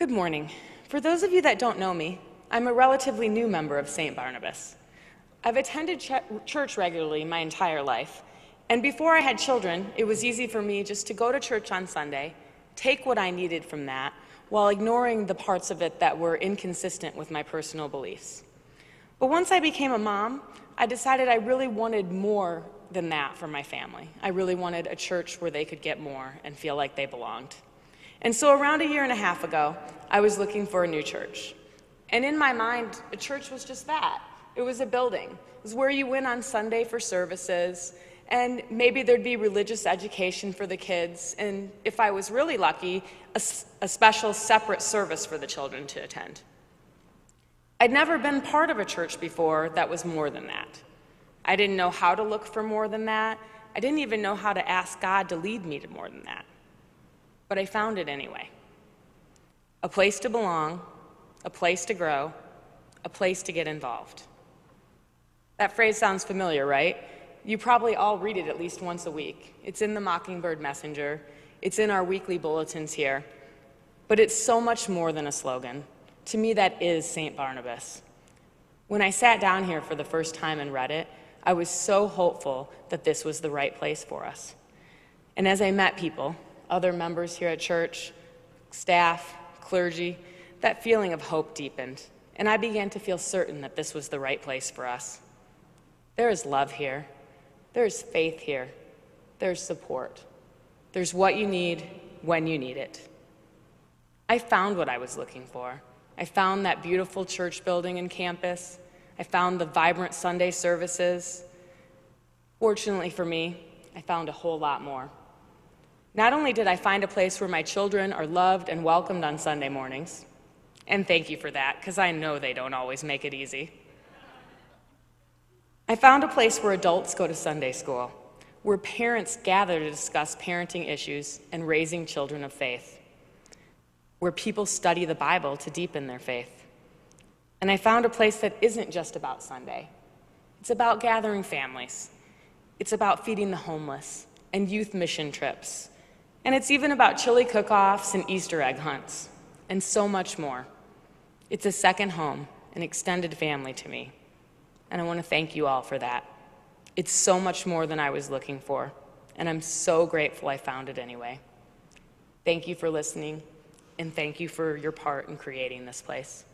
Good morning. For those of you that don't know me, I'm a relatively new member of St. Barnabas. I've attended ch church regularly my entire life, and before I had children, it was easy for me just to go to church on Sunday, take what I needed from that, while ignoring the parts of it that were inconsistent with my personal beliefs. But once I became a mom, I decided I really wanted more than that for my family. I really wanted a church where they could get more and feel like they belonged. And so around a year and a half ago, I was looking for a new church. And in my mind, a church was just that it was a building, it was where you went on Sunday for services. And maybe there'd be religious education for the kids, and if I was really lucky, a, a special separate service for the children to attend. I'd never been part of a church before that was more than that. I didn't know how to look for more than that. I didn't even know how to ask God to lead me to more than that but I found it anyway. A place to belong, a place to grow, a place to get involved. That phrase sounds familiar, right? You probably all read it at least once a week. It's in the Mockingbird Messenger, it's in our weekly bulletins here. But it's so much more than a slogan. To me, that is St. Barnabas. When I sat down here for the first time and read it, I was so hopeful that this was the right place for us. And as I met people, other members here at church, staff, clergy, that feeling of hope deepened, and I began to feel certain that this was the right place for us. There is love here, there is faith here, there's support, there's what you need when you need it. I found what I was looking for. I found that beautiful church building and campus. I found the vibrant Sunday services. Fortunately for me, I found a whole lot more. Not only did I find a place where my children are loved and welcomed on Sunday mornings, and thank you for that, because I know they don't always make it easy. I found a place where adults go to Sunday school, where parents gather to discuss parenting issues and raising children of faith, where people study the Bible to deepen their faith. And I found a place that isn't just about Sunday. It's about gathering families, it's about feeding the homeless and youth mission trips and it's even about chili cook offs and Easter egg hunts, and so much more. It's a second home, an extended family to me. And I want to thank you all for that. It's so much more than I was looking for, and I'm so grateful I found it anyway. Thank you for listening, and thank you for your part in creating this place.